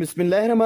बसमीम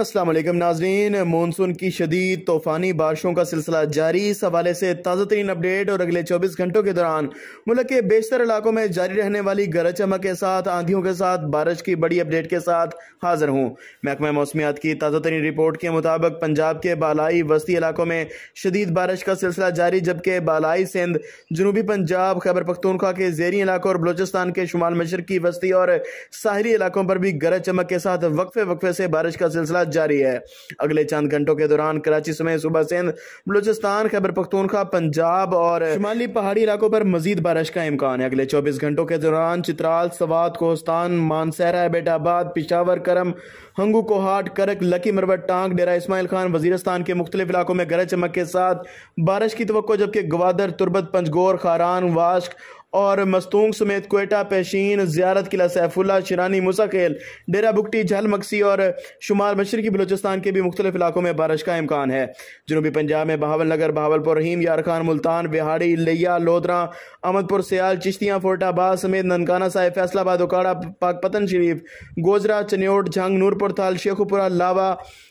अल्लाम नाजरीन मानसून की शदीद तूफ़ानी बारिशों का सिलसिला जारी इस हवाले से ताज़ा तरीन अपडेट और अगले 24 घंटों के दौरान मुल्क के बेशतर इलाकों में जारी रहने वाली गरज चमक के साथ आंधियों के साथ बारिश की बड़ी अपडेट के साथ हाजिर हूँ महकमा मौसमियात की ताज़ा तरीन रिपोर्ट के मुताबिक पंजाब के बालाई वस्ती इलाकों में शदीद बारिश का सिलसिला जारी जबकि बालाई सिंध जनूबी पंजाब खैबर पख्तूनख्वा के जेरी इलाकों और बलोचिस्तान के शुमाल मशरकी वस्ती और साहरी इलाकों पर भी गरज चमक के साथ वक्त वक्फे वक्फे से बारिश का सिलसिला जारी है अगले चंद घंटों के दौरान कराची समेत सुबह सिंध बलोचिस्तान खैबर पख्तूनखा पंजाब और शुमाली पहाड़ी इलाकों पर मजीद बारिश का इम्कान है अगले चौबीस घंटों के दौरान चित्राल सवाद कोस्तान मानसहरा बेटाबाद पिशावर करम हंगू कोहाट करक लकी मरवट टांग डेरा इसमाइल खान वजीरस्तान के मुख्तलिफ इलाकों में गरज चमक के साथ बारिश की तो जबकि ग्वादर तुरबत पंजगोर खारान वाश्क और मस्तूंग समेत कोयटा पेशीन ज्यारत किला सैफुल्ला शरानी मुसाखेल डेरा बुकटी झल मक्सी और शुमार मशरकी बलोचिस्तान के भी मुख्तलिफ इलाकों में बारिश का इम्कान है जनूबी पंजाब में बहावल नगर बहावलपुर रहीम यार खान मुल्तान बिहाड़ी लिया लोधरा अहमदपुर सयाल चिश्तियाँ फोटाबाद समेत ननकाना साहिब फैसलाबाद उकाड़ा पाकपतन शरीफ गोजरा चन्योट झंग नूरपुर थाल शेखुपुरा लावा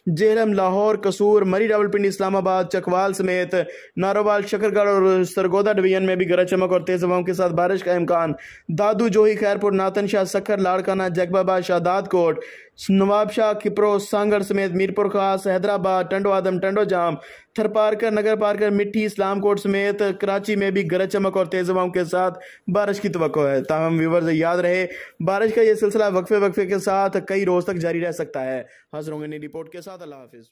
जेहलम लाहौर कसूर मरी रावलपिंडी इस्लामाबाद चकवाल समेत नारोवाल शकरगढ़ और सरगोदा डिवीजन में भी गरज चमक और तेज हवाओं के साथ साथ बारिश का इम्कान दादू जोही खैरपुर नातन शाह सखर लाड़काना जगबाबाद शादाद कोट नवाब शाह किपरो सांगड़ समेत मीरपुर खास हैदराबाद टंडो आदम टंडो जाम थरपारकर नगर पारकर मिट्टी इस्लामकोट समेत कराची में भी गरज चमक और तेज़ हवाओं के साथ बारिश की तो है तमाम व्यूवर्स याद रहे बारिश का यह सिलसिला वक्फे वक्फे के साथ कई रोज़ तक जारी रह सकता है हाजिर होंगे रिपोर्ट के साथ अल्लाह हाफिज़